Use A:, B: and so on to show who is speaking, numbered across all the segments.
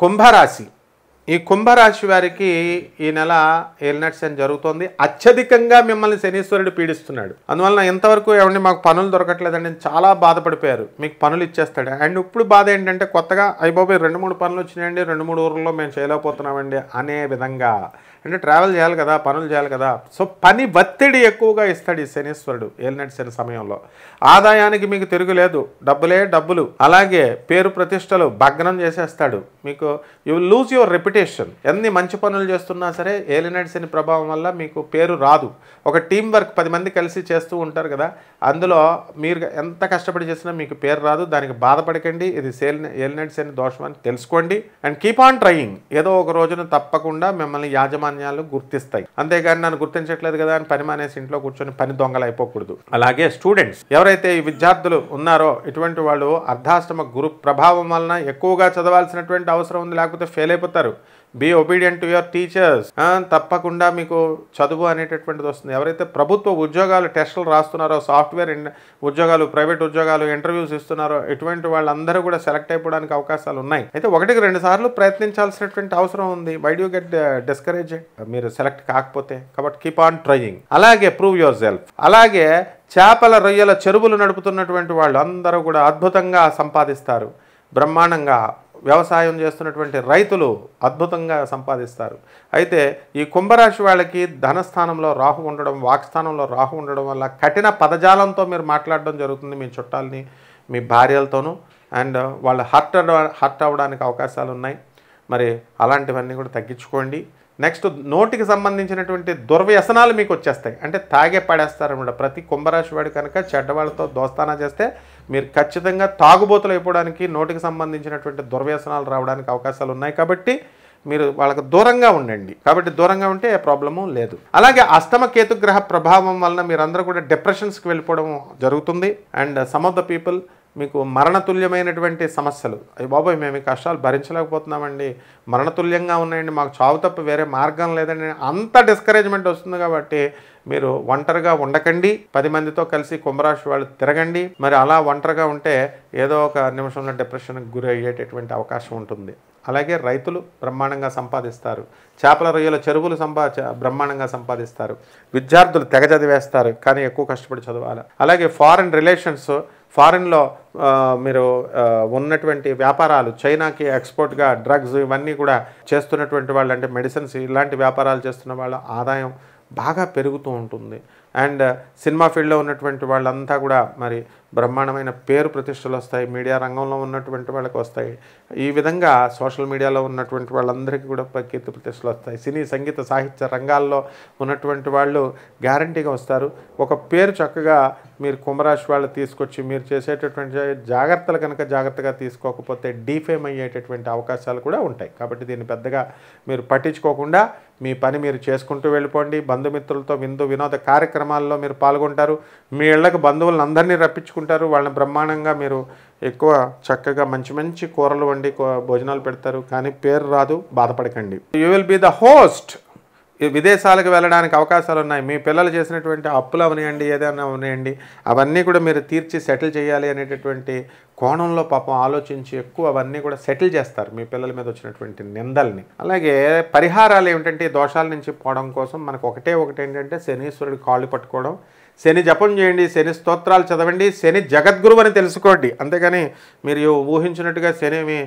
A: కుంభరాశి ఈ కుంభరాశి వారికి ఈ నెల ఏలినట్ అని జరుగుతోంది అత్యధికంగా మిమ్మల్ని శనీశ్వరుడు పీడిస్తున్నాడు అందువలన ఎంతవరకు ఏమండి మాకు పనులు దొరకట్లేదండి చాలా బాధపడిపోయారు మీకు పనులు ఇచ్చేస్తాడు అండ్ ఇప్పుడు బాధ ఏంటంటే కొత్తగా అయిపోయి రెండు మూడు పనులు వచ్చినాయండి రెండు మూడు ఊర్లలో మేము చేయలేకపోతున్నామండి అనే విధంగా అంటే ట్రావెల్ చేయాలి కదా పనులు చేయాలి కదా సో పని ఒత్తిడి ఎక్కువగా ఇస్తాడు ఈ శనీశ్వరుడు ఏలినట్ శని సమయంలో ఆదాయానికి మీకు తిరుగులేదు డబ్బులే డబ్బులు అలాగే పేరు ప్రతిష్టలు భగ్నం చేసేస్తాడు మీకు you lose your reputation reputation ఎన్ని మంచి పనులు చేస్తున్నా సరే ఏలినైట్స్ అని ప్రభావం వల్ల మీకు పేరు రాదు ఒక టీం వర్క్ పది మంది కలిసి చేస్తూ ఉంటారు కదా అందులో మీరు ఎంత కష్టపడి చేసినా మీకు పేరు రాదు దానికి బాధపడకండి ఇది సేల్ ఏలినైట్స్ అని దోషం అని తెలుసుకోండి అండ్ కీప్ ఆన్ ట్రయింగ్ ఏదో ఒక రోజున తప్పకుండా మిమ్మల్ని యాజమాన్యాలు గుర్తిస్తాయి అంతేగాని నన్ను గుర్తించట్లేదు కదా అని పని మానేసి ఇంట్లో కూర్చొని పని దొంగలు అయిపోకూడదు అలాగే స్టూడెంట్స్ ఎవరైతే ఈ విద్యార్థులు ఉన్నారో ఇటువంటి వాళ్ళు అర్ధాశ్రమ గురు ప్రభావం వలన ఎక్కువగా చదవాల్సినటువంటి అవసరం ఉంది లేకపోతే ఫెయిల్ అయిపోతారు be obedient to your teachers తప్పకుండా మీకు చదువు అనేటటువంటిది వస్తుంది ఎవరైతే ప్రభుత్వ ఉద్యోగాలు టెస్టులు రాస్తున్నారో సాఫ్ట్వేర్ ఉద్యోగాలు ప్రైవేట్ ఉద్యోగాలు ఇంటర్వ్యూస్ ఇస్తున్నారో ఇటువంటి వాళ్ళందరూ కూడా సెలెక్ట్ అయిపోవడానికి అవకాశాలు ఉన్నాయి అయితే ఒకటికి రెండు సార్లు ప్రయత్నించాల్సినటువంటి అవసరం ఉంది వై యూ గెట్ డిస్కరేజ్ మీరు సెలెక్ట్ కాకపోతే కాబట్టి కీప్ ఆన్ ట్రయింగ్ అలాగే ప్రూవ్ యువర్ సెల్ఫ్ అలాగే చేపల రొయ్యల చెరువులు నడుపుతున్నటువంటి వాళ్ళు అందరూ కూడా అద్భుతంగా సంపాదిస్తారు బ్రహ్మాండంగా వ్యవసాయం చేస్తున్నటువంటి రైతులు అద్భుతంగా సంపాదిస్తారు అయితే ఈ కుంభరాశి వాళ్ళకి ధనస్థానంలో రాహు ఉండడం వాక్స్థానంలో రాహు ఉండడం వల్ల కఠిన పదజాలంతో మీరు మాట్లాడడం జరుగుతుంది మీ చుట్టాలని మీ భార్యలతోనూ అండ్ వాళ్ళు హర్ట్ హర్ట్ అవ్వడానికి అవకాశాలు ఉన్నాయి మరి అలాంటివన్నీ కూడా తగ్గించుకోండి నెక్స్ట్ నోటికి సంబంధించినటువంటి దుర్వ్యసనాలు మీకు వచ్చేస్తాయి అంటే తాగే పడేస్తారన్నమాట ప్రతి కుంభరాశి వాడు కనుక చెడ్డవాళ్ళతో దోస్తానా చేస్తే మీరు ఖచ్చితంగా తాగుబోతులు అయిపోవడానికి నోటికి సంబంధించినటువంటి దుర్వ్యసనాలు రావడానికి అవకాశాలు ఉన్నాయి కాబట్టి మీరు వాళ్ళకు దూరంగా ఉండండి కాబట్టి దూరంగా ఉంటే ఏ ప్రాబ్లము లేదు అలాగే అష్టమ కేతుగ్రహ ప్రభావం వలన మీరందరూ కూడా డిప్రెషన్స్కి వెళ్ళిపోవడం జరుగుతుంది and some of the people మీకు మరణతుల్యమైనటువంటి సమస్యలు అయ్యి బాబోయ్ మేము ఈ కష్టాలు భరించలేకపోతున్నామండి మరణతుల్యంగా ఉన్నాయండి మాకు చావు తప్ప వేరే మార్గం లేదండి అంత డిస్కరేజ్మెంట్ వస్తుంది కాబట్టి మీరు ఒంటరిగా ఉండకండి పది మందితో కలిసి కుంభరాశి వాళ్ళు తిరగండి మరి అలా ఒంటరిగా ఉంటే ఏదో ఒక నిమిషంలో డిప్రెషన్కి గురి అయ్యేటటువంటి అవకాశం ఉంటుంది అలాగే రైతులు బ్రహ్మాండంగా సంపాదిస్తారు చేపల రొయ్యల చెరువులు సంపా బ్రహ్మాండంగా సంపాదిస్తారు విద్యార్థులు తెగ చదివేస్తారు కానీ ఎక్కువ కష్టపడి చదవాలి అలాగే ఫారిన్ రిలేషన్స్ ఫారిన్లో మీరు ఉన్నటువంటి వ్యాపారాలు చైనాకి ఎక్స్పోర్ట్గా డ్రగ్స్ ఇవన్నీ కూడా చేస్తున్నటువంటి వాళ్ళు అంటే మెడిసిన్స్ ఇలాంటి వ్యాపారాలు చేస్తున్న వాళ్ళ ఆదాయం బాగా పెరుగుతూ ఉంటుంది అండ్ సినిమా ఫీల్డ్లో ఉన్నటువంటి వాళ్ళంతా కూడా మరి బ్రహ్మాండమైన పేరు ప్రతిష్టలు వస్తాయి మీడియా రంగంలో ఉన్నటువంటి వాళ్ళకి వస్తాయి ఈ విధంగా సోషల్ మీడియాలో ఉన్నటువంటి వాళ్ళందరికీ కూడా కీర్తి ప్రతిష్టలు వస్తాయి సినీ సంగీత సాహిత్య రంగాల్లో ఉన్నటువంటి వాళ్ళు గ్యారంటీగా వస్తారు ఒక పేరు చక్కగా మీరు కుంభరాశి వాళ్ళు తీసుకొచ్చి మీరు చేసేటటువంటి జాగ్రత్తలు కనుక జాగ్రత్తగా తీసుకోకపోతే డీఫేమ్ అయ్యేటటువంటి అవకాశాలు కూడా ఉంటాయి కాబట్టి దీన్ని పెద్దగా మీరు పట్టించుకోకుండా మీ పని మీరు చేసుకుంటూ వెళ్ళిపోండి బంధుమిత్రులతో విందు వినోద కార్యక్రమాల్లో మీరు పాల్గొంటారు మీ ఇళ్లకు బంధువులను అందరినీ రప్పించుకుంటారు ఉంటారు వాళ్ళని బ్రహ్మాండంగా మీరు ఎక్కువ చక్కగా మంచి మంచి కూరలు వండి భోజనాలు పెడతారు కానీ పేరు రాదు బాధపడకండి you will be the host విదేశాలకు వెళ్ళడానికి అవకాశాలు ఉన్నాయి మీ పిల్లలు చేసినటువంటి అప్పులు అవనియండి ఏదైనా అవనియండి అవన్నీ కూడా మీరు తీర్చి సెటిల్ చేయాలి అనేటటువంటి కోణంలో పాపం ఆలోచించి ఎక్కువ అవన్నీ కూడా సెటిల్ చేస్తారు మీ పిల్లల మీద వచ్చినటువంటి నిందల్ని అలాగే పరిహారాలు ఏమిటంటే దోషాల నుంచి పోవడం కోసం మనకు ఒకటే ఒకటి ఏంటంటే శనీశ్వరుడు కాళ్ళు పట్టుకోవడం శని జపం చేయండి శని స్తోత్రాలు చదవండి శని జగద్గురువు అని తెలుసుకోండి అంతేగాని మీరు ఊహించినట్టుగా శని మీ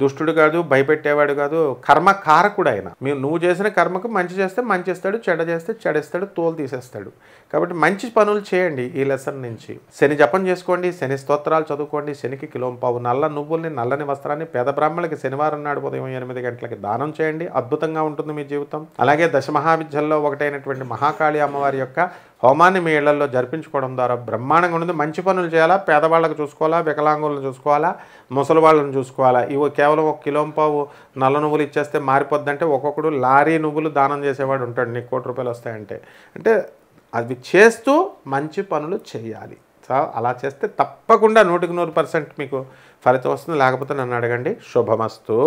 A: దుష్టుడు కాదు భయపెట్టేవాడు కాదు కర్మకారకుడు ఆయన మీరు నువ్వు చేసిన కర్మకు మంచి చేస్తే మంచి ఇస్తాడు చెడ చేస్తే చెడేస్తాడు తోలు తీసేస్తాడు కాబట్టి మంచి పనులు చేయండి ఈ లెసన్ నుంచి శని జపం చేసుకోండి శని స్తోత్రాలు చదువుకోండి శనికి పావు నల్ల నువ్వుల్ని నల్లని వస్త్రాన్ని పేద బ్రాహ్మణులకి శనివారం నాడు ఉదయం ఎనిమిది గంటలకి దానం చేయండి అద్భుతంగా ఉంటుంది మీ జీవితం అలాగే దశమహావిద్యల్లో ఒకటైనటువంటి మహాకాళి అమ్మవారి యొక్క హోమాన్ని మీ ఇళ్లలో జరిపించుకోవడం ద్వారా బ్రహ్మాండంగా ఉండదు మంచి పనులు చేయాలా పేదవాళ్ళకు చూసుకోవాలా వికలాంగులను చూసుకోవాలా ముసలి వాళ్ళని చూసుకోవాలా ఇవి కేవలం ఒక కిలో పావు నల్ల నువ్వులు ఇచ్చేస్తే మారిపోద్దంటే ఒక్కొక్కడు లారీ నువ్వులు దానం చేసేవాడు ఉంటాడు నీకు కోటి రూపాయలు వస్తాయంటే అంటే అవి చేస్తూ మంచి పనులు చేయాలి అలా చేస్తే తప్పకుండా నూటికి నూరు పర్సెంట్ మీకు ఫలితం వస్తుంది లేకపోతే నన్ను అడగండి శుభమస్తు